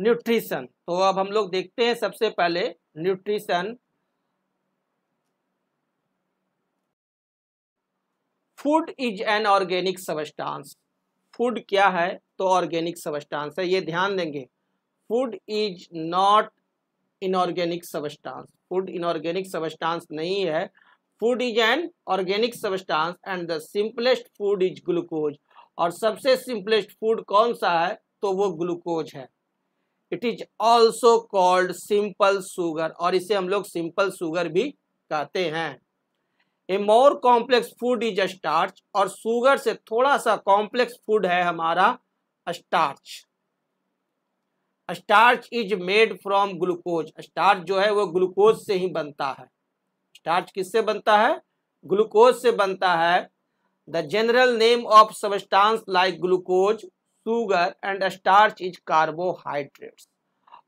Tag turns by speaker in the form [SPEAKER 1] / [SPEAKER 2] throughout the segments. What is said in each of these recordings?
[SPEAKER 1] nutrition तो अब हम लोग देखते हैं सबसे पहले nutrition food is an organic substance food क्या है तो ऑर्गेनिक सबस्टांस है ये ध्यान देंगे food is not inorganic substance food inorganic substance नहीं है food is an organic substance and the simplest food is glucose और सबसे सिंपलेस्ट फूड कौन सा है तो वो ग्लूकोज है it is also called simple sugar और इसे हम लोग सिंपल सुगर भी कहते हैं a more complex food is starch और सुगर से थोड़ा सा कॉम्प्लेक्स फूड है हमारा starch starch is made from glucose starch जो है वो ग्लूकोज से ही बनता है स्टार्च किससे बनता है ग्लूकोज से बनता है the general name of substance like glucose sugar and starch is carbohydrates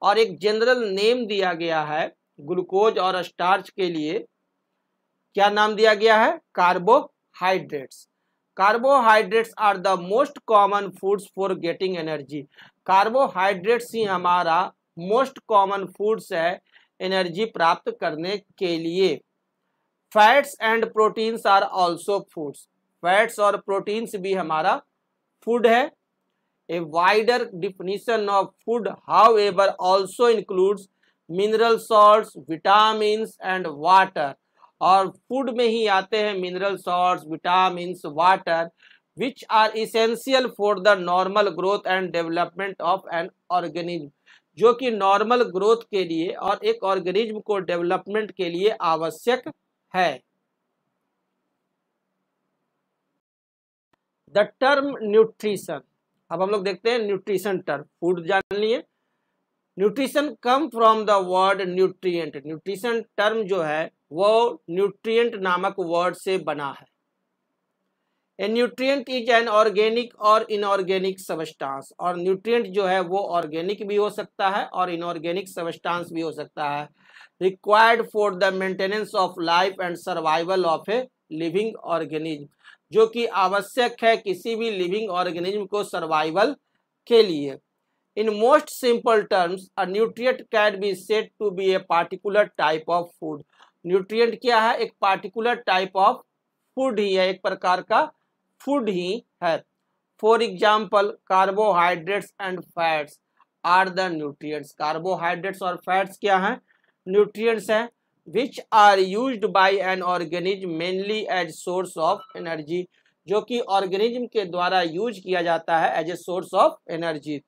[SPEAKER 1] और एक जनरल नेम दिया गया है ग्लूकोज और स्टार्च के लिए क्या नाम दिया गया है carbohydrates carbohydrates are the most common foods for getting energy carbohydrates ही हमारा मोस्ट कॉमन फूड्स है एनर्जी प्राप्त करने के लिए fats and proteins are also foods fats और प्रोटीन्स भी हमारा फूड है a wider definition of food however also includes mineral salts vitamins and water और फूड में ही आते हैं mineral salts vitamin water which are essential for the normal growth and development of an organism जो कि normal growth के लिए और एक ऑर्गेनिज्म को डेवलपमेंट के लिए आवश्यक है द टर्म न्यूट्रीशन अब हम लोग देखते हैं न्यूट्रिशन टर्म फूड जान लिए nutrition come from the word nutrient nutrition term जो है वो न्यूट्रिएंट नामक वर्ड से बना है a nutrient is an organic और इनऑर्गेनिक सबस्टांस और न्यूट्रिएंट जो है वो ऑर्गेनिक भी हो सकता है और इनऑर्गेनिक सबस्टांस भी हो सकता है required for the maintenance of life and survival of a living organism जो कि आवश्यक है किसी भी लिविंग ऑर्गेनिज्म को सर्वाइवल के लिए in most simple terms a nutrient can be said to be a particular type of food nutrient क्या है एक पार्टिकुलर टाइप ऑफ फूड ही है एक प्रकार का फूड ही है for example carbohydrates and fats are the nutrients carbohydrates और फैट्स क्या हैं न्यूट्रिएंट्स हैं which are use by an organism mainly as source of energy जो कि ऑर्गेनिज्म के द्वारा यूज किया जाता है as a source of energy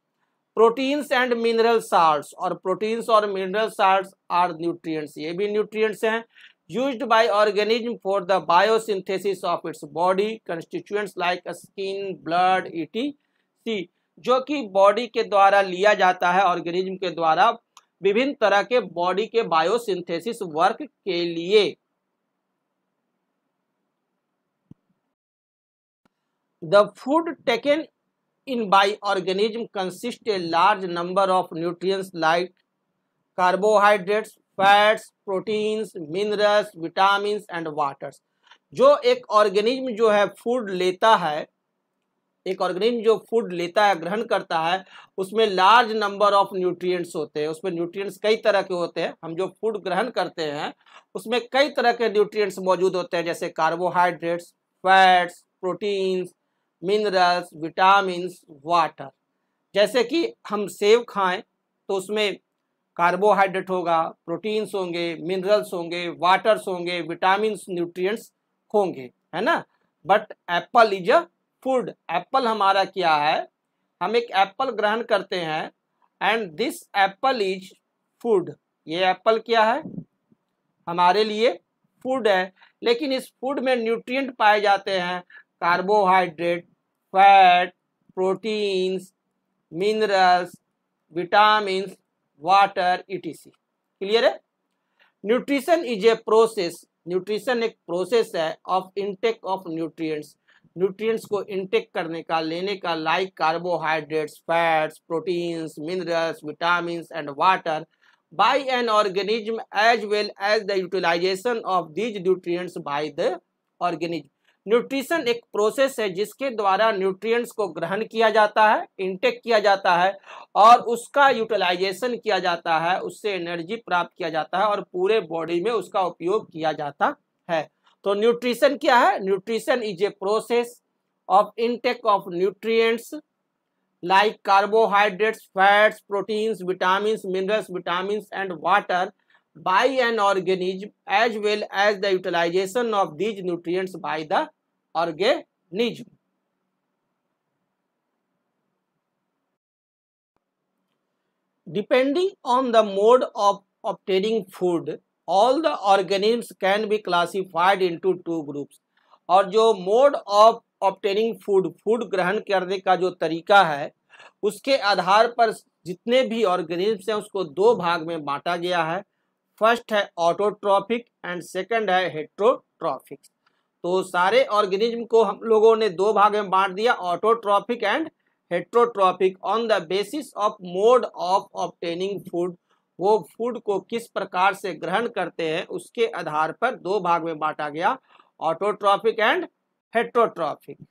[SPEAKER 1] proteins and mineral salt और प्रोटीन्स और मिनरल साल्ट आर न्यूट्रिय ये भी न्यूट्रिय हैं use by organism for the biosynthesis of its body body like skin blood etc जो कि बॉडी के द्वारा लिया जाता है ऑर्गेनिज्म के द्वारा विभिन्न तरह के बॉडी के बायोसिंथेसिस वर्क के लिए the food taken in by organism consist a large number of nutrients like carbohydrates fats proteins minerals vitamin and waters जो एक ऑर्गेनिज्म जो है फूड लेता है एक ऑर्गेनिज्म जो फूड लेता है ग्रहण करता है उसमें लार्ज नंबर ऑफ न्यूट्रिएंट्स होते हैं उसमें न्यूट्रिएंट्स कई तरह के होते हैं हम जो फूड ग्रहण करते हैं उसमें कई तरह के न्यूट्रिएंट्स मौजूद होते हैं जैसे carbohydrates fats proteins minerals vitamin water जैसे कि हम सेब खाएं तो उसमें कार्बोहाइड्रेट होगा प्रोटीन्स होंगे मिनरल्स होंगे वाटर्स होंगे विटामिन न्यूट्रिय होंगे है ना but apple is a food apple हमारा क्या है हम एक एप्पल ग्रहण करते हैं and this apple is food ये एप्पल क्या है हमारे लिए फूड है लेकिन इस फूड में न्यूट्रिएंट पाए जाते हैं carbohydrate fat proteins minerals vitamin water etc clear है nutrition is a process nutrition एक प्रोसेस है of intake of nutrients nutrients को इंटेक करने का लेने का like carbohydrates fats proteins minerals vitamin and water by an organism as well as the utilization of these nutrients by the organism nutrition एक process है जिसके द्वारा न्यूट्रिएंट्स को ग्रहण किया जाता है इंटेक किया जाता है और उसका यूटिलाइजेशन किया जाता है उससे एनर्जी प्राप्त किया जाता है और पूरे बॉडी में उसका उपयोग किया जाता है तो न्यूट्रिशन क्या है nutrition is a process of intake of nutrients like carbohydrates fats proteins vitamin minerals vitamin and water by an organism as well as the utilization of these nutrients by the organism depending on the mode of obtaining food all the organisms can be classified into two groups और जो mode of obtaining food food ग्रहण करने का जो तरीका है उसके आधार पर जितने भी ऑर्गेनिम्स हैं उसको दो भाग में बांटा गया है फर्स्ट है ऑटोट्रॉफिक एंड सेकंड है हेट्रोट्रॉफिक तो सारे ऑर्गेनिज्म को हम लोगों ने दो भाग में बांट दिया autotrophic and heterotrophic on the basis of mode of obtaining food वो फूड को किस प्रकार से ग्रहण करते हैं उसके आधार पर दो भाग में बांटा गया ऑटोट्रॉफिक एंड हेट्रोट्रॉफिक